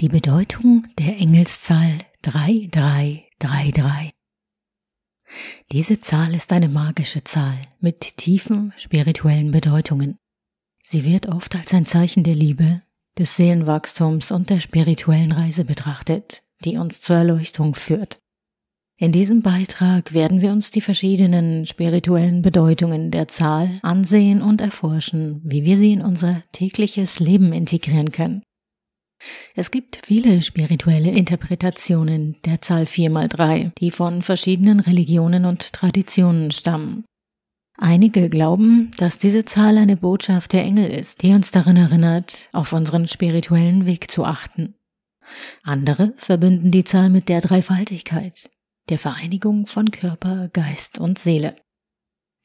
Die Bedeutung der Engelszahl 3333. Diese Zahl ist eine magische Zahl mit tiefen spirituellen Bedeutungen. Sie wird oft als ein Zeichen der Liebe, des Seelenwachstums und der spirituellen Reise betrachtet, die uns zur Erleuchtung führt. In diesem Beitrag werden wir uns die verschiedenen spirituellen Bedeutungen der Zahl ansehen und erforschen, wie wir sie in unser tägliches Leben integrieren können. Es gibt viele spirituelle Interpretationen der Zahl 4 mal 3, die von verschiedenen Religionen und Traditionen stammen. Einige glauben, dass diese Zahl eine Botschaft der Engel ist, die uns daran erinnert, auf unseren spirituellen Weg zu achten. Andere verbünden die Zahl mit der Dreifaltigkeit, der Vereinigung von Körper, Geist und Seele.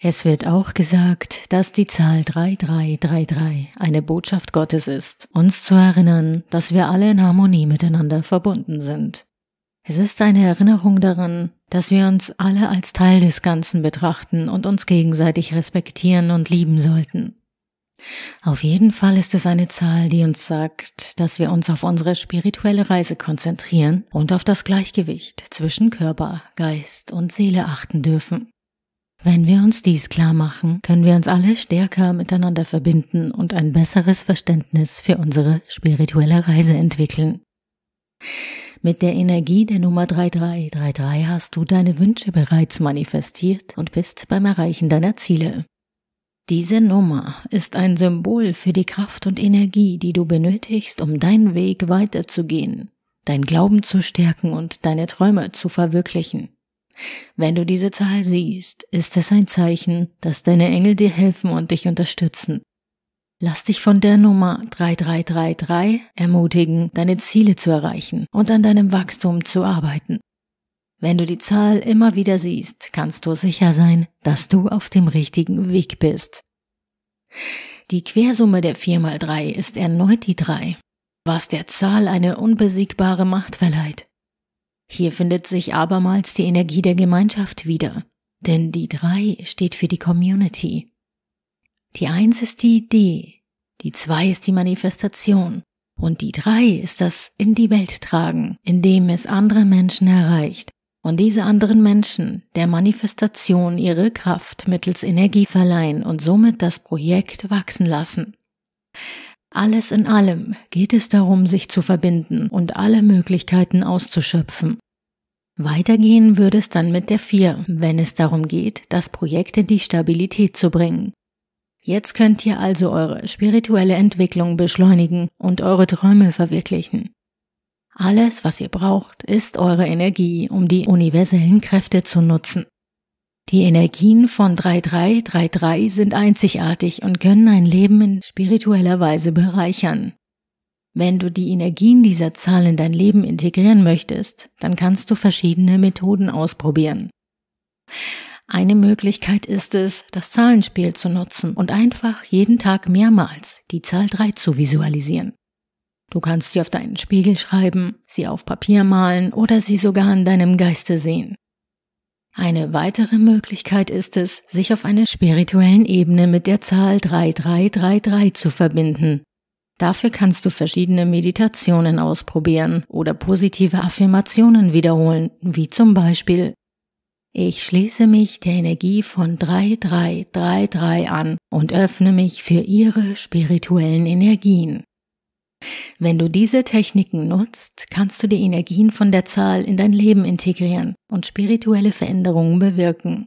Es wird auch gesagt, dass die Zahl 3333 eine Botschaft Gottes ist, uns zu erinnern, dass wir alle in Harmonie miteinander verbunden sind. Es ist eine Erinnerung daran, dass wir uns alle als Teil des Ganzen betrachten und uns gegenseitig respektieren und lieben sollten. Auf jeden Fall ist es eine Zahl, die uns sagt, dass wir uns auf unsere spirituelle Reise konzentrieren und auf das Gleichgewicht zwischen Körper, Geist und Seele achten dürfen. Wenn wir uns dies klar machen, können wir uns alle stärker miteinander verbinden und ein besseres Verständnis für unsere spirituelle Reise entwickeln. Mit der Energie der Nummer 3333 hast du deine Wünsche bereits manifestiert und bist beim Erreichen deiner Ziele. Diese Nummer ist ein Symbol für die Kraft und Energie, die du benötigst, um deinen Weg weiterzugehen, dein Glauben zu stärken und deine Träume zu verwirklichen. Wenn du diese Zahl siehst, ist es ein Zeichen, dass deine Engel dir helfen und dich unterstützen. Lass dich von der Nummer 3333 ermutigen, deine Ziele zu erreichen und an deinem Wachstum zu arbeiten. Wenn du die Zahl immer wieder siehst, kannst du sicher sein, dass du auf dem richtigen Weg bist. Die Quersumme der 4 mal 3 ist erneut die 3, was der Zahl eine unbesiegbare Macht verleiht. Hier findet sich abermals die Energie der Gemeinschaft wieder, denn die 3 steht für die Community. Die 1 ist die Idee, die 2 ist die Manifestation und die 3 ist das in die Welt tragen, indem es andere Menschen erreicht und diese anderen Menschen der Manifestation ihre Kraft mittels Energie verleihen und somit das Projekt wachsen lassen. Alles in allem geht es darum, sich zu verbinden und alle Möglichkeiten auszuschöpfen. Weitergehen würde es dann mit der 4, wenn es darum geht, das Projekt in die Stabilität zu bringen. Jetzt könnt ihr also eure spirituelle Entwicklung beschleunigen und eure Träume verwirklichen. Alles, was ihr braucht, ist eure Energie, um die universellen Kräfte zu nutzen. Die Energien von 3333 sind einzigartig und können ein Leben in spiritueller Weise bereichern. Wenn du die Energien dieser Zahl in dein Leben integrieren möchtest, dann kannst du verschiedene Methoden ausprobieren. Eine Möglichkeit ist es, das Zahlenspiel zu nutzen und einfach jeden Tag mehrmals die Zahl 3 zu visualisieren. Du kannst sie auf deinen Spiegel schreiben, sie auf Papier malen oder sie sogar in deinem Geiste sehen. Eine weitere Möglichkeit ist es, sich auf einer spirituellen Ebene mit der Zahl 3333 zu verbinden. Dafür kannst du verschiedene Meditationen ausprobieren oder positive Affirmationen wiederholen, wie zum Beispiel Ich schließe mich der Energie von 3333 an und öffne mich für ihre spirituellen Energien. Wenn du diese Techniken nutzt, kannst du die Energien von der Zahl in dein Leben integrieren und spirituelle Veränderungen bewirken.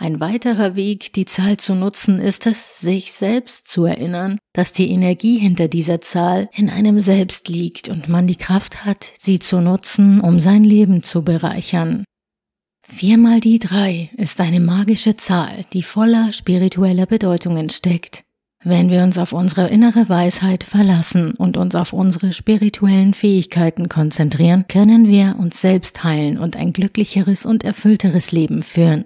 Ein weiterer Weg, die Zahl zu nutzen, ist es, sich selbst zu erinnern, dass die Energie hinter dieser Zahl in einem selbst liegt und man die Kraft hat, sie zu nutzen, um sein Leben zu bereichern. Viermal die drei ist eine magische Zahl, die voller spiritueller Bedeutungen steckt wenn wir uns auf unsere innere Weisheit verlassen und uns auf unsere spirituellen Fähigkeiten konzentrieren, können wir uns selbst heilen und ein glücklicheres und erfüllteres Leben führen.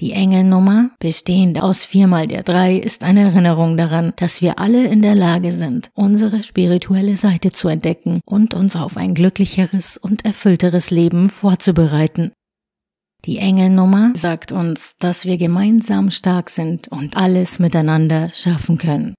Die Engelnummer, bestehend aus viermal der drei, ist eine Erinnerung daran, dass wir alle in der Lage sind, unsere spirituelle Seite zu entdecken und uns auf ein glücklicheres und erfüllteres Leben vorzubereiten. Die Engelnummer sagt uns, dass wir gemeinsam stark sind und alles miteinander schaffen können.